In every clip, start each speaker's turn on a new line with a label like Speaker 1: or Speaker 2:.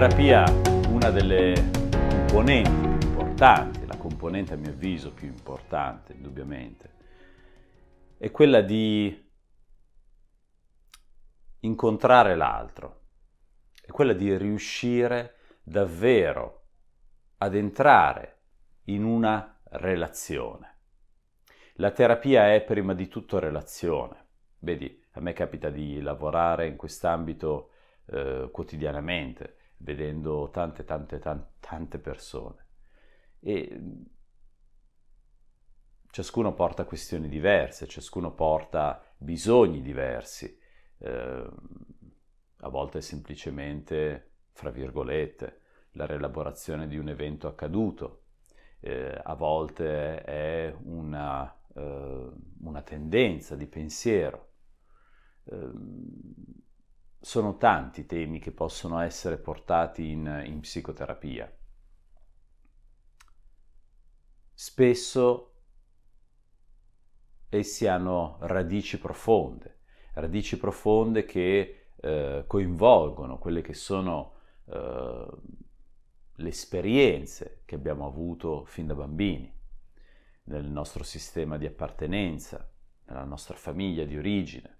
Speaker 1: terapia, una delle componenti più importanti, la componente a mio avviso più importante, indubbiamente, è quella di incontrare l'altro, è quella di riuscire davvero ad entrare in una relazione. La terapia è prima di tutto relazione. Vedi, a me capita di lavorare in quest'ambito eh, quotidianamente vedendo tante, tante, tante, tante persone. E mm, ciascuno porta questioni diverse, ciascuno porta bisogni diversi, eh, a volte è semplicemente, fra virgolette, la rielaborazione di un evento accaduto, eh, a volte è una, eh, una tendenza di pensiero. Ehm, sono tanti temi che possono essere portati in, in psicoterapia. Spesso essi hanno radici profonde, radici profonde che eh, coinvolgono quelle che sono eh, le esperienze che abbiamo avuto fin da bambini, nel nostro sistema di appartenenza, nella nostra famiglia di origine,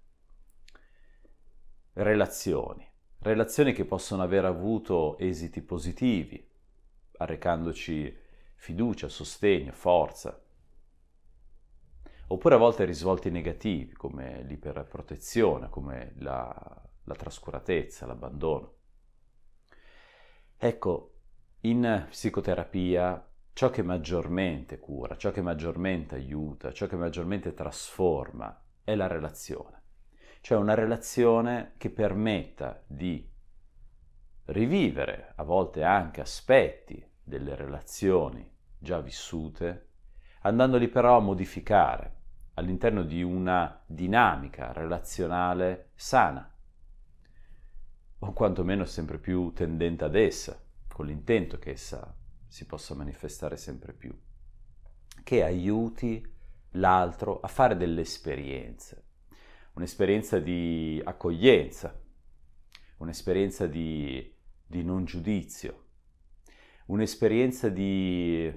Speaker 1: relazioni, relazioni che possono aver avuto esiti positivi, arrecandoci fiducia, sostegno, forza, oppure a volte risvolti negativi come l'iperprotezione, come la, la trascuratezza, l'abbandono. Ecco, in psicoterapia ciò che maggiormente cura, ciò che maggiormente aiuta, ciò che maggiormente trasforma è la relazione cioè una relazione che permetta di rivivere a volte anche aspetti delle relazioni già vissute, andandoli però a modificare all'interno di una dinamica relazionale sana, o quantomeno sempre più tendente ad essa, con l'intento che essa si possa manifestare sempre più, che aiuti l'altro a fare delle esperienze, un'esperienza di accoglienza, un'esperienza di, di non giudizio, un'esperienza di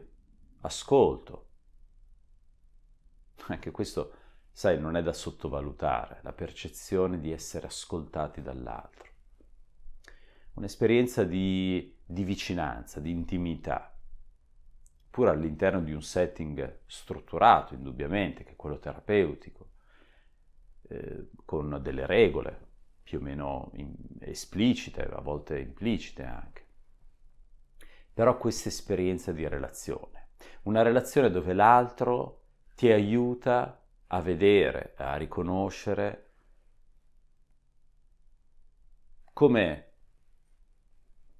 Speaker 1: ascolto. Anche questo, sai, non è da sottovalutare, la percezione di essere ascoltati dall'altro. Un'esperienza di, di vicinanza, di intimità pur all'interno di un setting strutturato, indubbiamente, che è quello terapeutico, eh, con delle regole più o meno esplicite, a volte implicite anche. Però questa esperienza di relazione, una relazione dove l'altro ti aiuta a vedere, a riconoscere come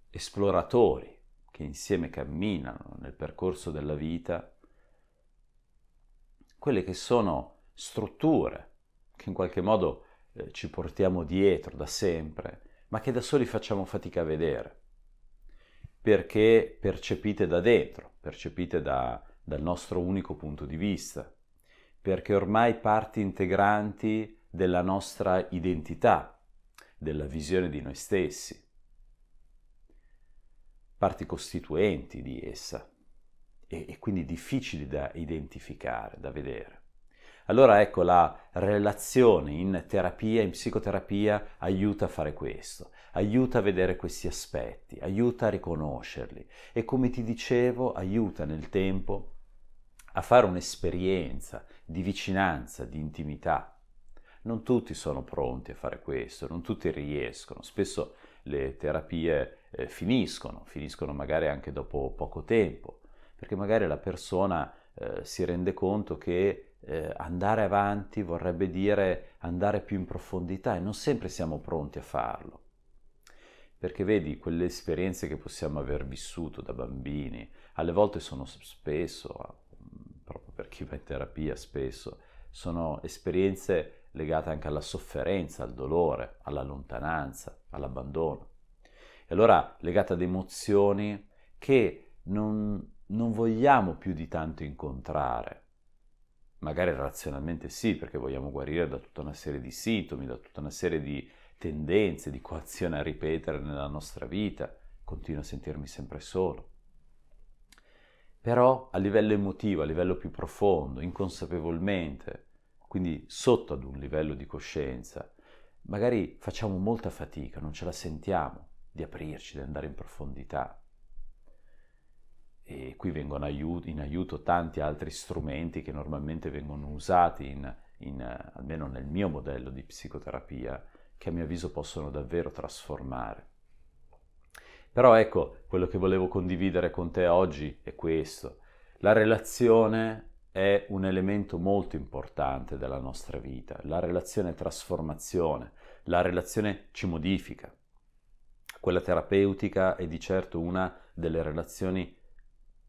Speaker 1: esploratori che insieme camminano nel percorso della vita, quelle che sono strutture che in qualche modo eh, ci portiamo dietro da sempre, ma che da soli facciamo fatica a vedere, perché percepite da dentro, percepite da, dal nostro unico punto di vista, perché ormai parti integranti della nostra identità, della visione di noi stessi, parti costituenti di essa e, e quindi difficili da identificare, da vedere. Allora ecco la relazione in terapia, in psicoterapia aiuta a fare questo, aiuta a vedere questi aspetti, aiuta a riconoscerli e come ti dicevo aiuta nel tempo a fare un'esperienza di vicinanza, di intimità. Non tutti sono pronti a fare questo, non tutti riescono, spesso le terapie eh, finiscono, finiscono magari anche dopo poco tempo, perché magari la persona eh, si rende conto che eh, andare avanti vorrebbe dire andare più in profondità e non sempre siamo pronti a farlo. Perché vedi, quelle esperienze che possiamo aver vissuto da bambini, alle volte sono spesso, proprio per chi va in terapia spesso, sono esperienze legate anche alla sofferenza, al dolore, alla lontananza, all'abbandono. E allora legate ad emozioni che non, non vogliamo più di tanto incontrare Magari razionalmente sì, perché vogliamo guarire da tutta una serie di sintomi, da tutta una serie di tendenze, di coazione a ripetere nella nostra vita. Continuo a sentirmi sempre solo. Però a livello emotivo, a livello più profondo, inconsapevolmente, quindi sotto ad un livello di coscienza, magari facciamo molta fatica, non ce la sentiamo di aprirci, di andare in profondità e qui vengono aiuto, in aiuto tanti altri strumenti che normalmente vengono usati, in, in, eh, almeno nel mio modello di psicoterapia, che a mio avviso possono davvero trasformare. Però ecco, quello che volevo condividere con te oggi è questo. La relazione è un elemento molto importante della nostra vita, la relazione trasformazione, la relazione ci modifica. Quella terapeutica è di certo una delle relazioni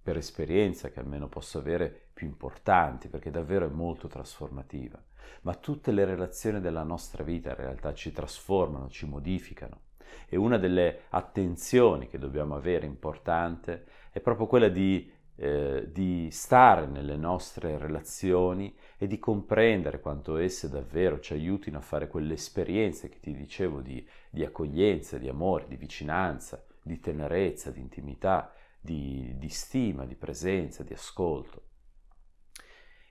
Speaker 1: per esperienza che almeno posso avere, più importanti, perché davvero è molto trasformativa. Ma tutte le relazioni della nostra vita in realtà ci trasformano, ci modificano. E una delle attenzioni che dobbiamo avere importante è proprio quella di, eh, di stare nelle nostre relazioni e di comprendere quanto esse davvero ci aiutino a fare quelle esperienze che ti dicevo di, di accoglienza, di amore, di vicinanza, di tenerezza, di intimità, di, di stima, di presenza, di ascolto.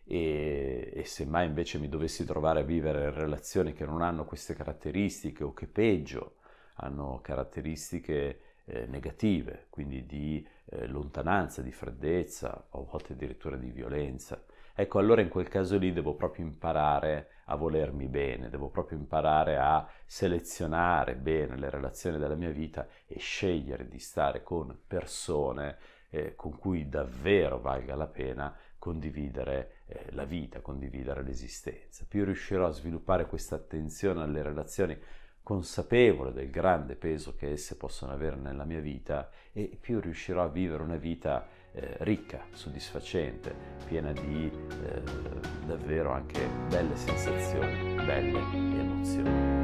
Speaker 1: E, e mai invece mi dovessi trovare a vivere relazioni che non hanno queste caratteristiche o che peggio hanno caratteristiche eh, negative, quindi di eh, lontananza, di freddezza, a volte addirittura di violenza. Ecco, allora in quel caso lì devo proprio imparare a a volermi bene, devo proprio imparare a selezionare bene le relazioni della mia vita e scegliere di stare con persone eh, con cui davvero valga la pena condividere eh, la vita, condividere l'esistenza. Più riuscirò a sviluppare questa attenzione alle relazioni consapevole del grande peso che esse possono avere nella mia vita e più riuscirò a vivere una vita eh, ricca, soddisfacente, piena di eh, davvero anche belle sensazioni, belle emozioni.